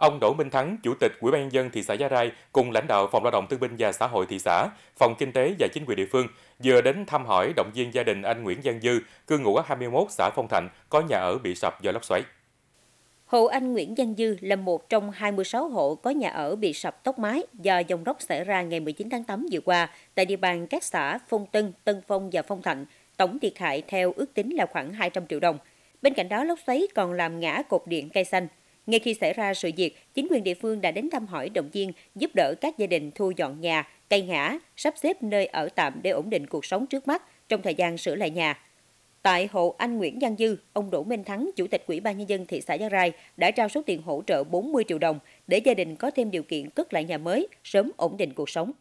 Ông Đỗ Minh Thắng, Chủ tịch Ủy ban nhân dân thị xã Gia Rai cùng lãnh đạo Phòng Lao động Thương binh và Xã hội thị xã, Phòng Kinh tế và Chính quyền địa phương vừa đến thăm hỏi động viên gia đình anh Nguyễn Văn Dư, cư ngụ ở 21 xã Phong Thạnh có nhà ở bị sập do lốc xoáy. Hộ anh Nguyễn Văn Dư là một trong 26 hộ có nhà ở bị sập tốc mái do dòng lốc xảy ra ngày 19 tháng 8 vừa qua tại địa bàn các xã Phong Tân, Tân Phong và Phong Thạnh. Tổng thiệt hại theo ước tính là khoảng 200 triệu đồng. Bên cạnh đó, lốc xoáy còn làm ngã cột điện cây xanh – ngay khi xảy ra sự việc, chính quyền địa phương đã đến thăm hỏi động viên, giúp đỡ các gia đình thu dọn nhà, cây ngã, sắp xếp nơi ở tạm để ổn định cuộc sống trước mắt trong thời gian sửa lại nhà. Tại hộ anh Nguyễn Văn Dư, ông Đỗ Minh Thắng, Chủ tịch Ủy ban Nhân dân thị xã Gia Rai đã trao số tiền hỗ trợ 40 triệu đồng để gia đình có thêm điều kiện cất lại nhà mới, sớm ổn định cuộc sống.